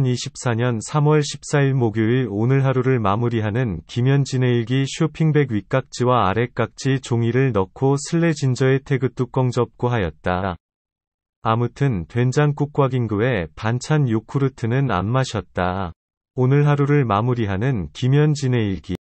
2024년 3월 14일 목요일 오늘 하루를 마무리하는 김현진의 일기 쇼핑백 윗깍지와 아랫깍지 종이를 넣고 슬래진저의 태그 뚜껑 접고 하였다. 아무튼 된장국과 김구에 반찬 요구르트는 안 마셨다. 오늘 하루를 마무리하는 김현진의 일기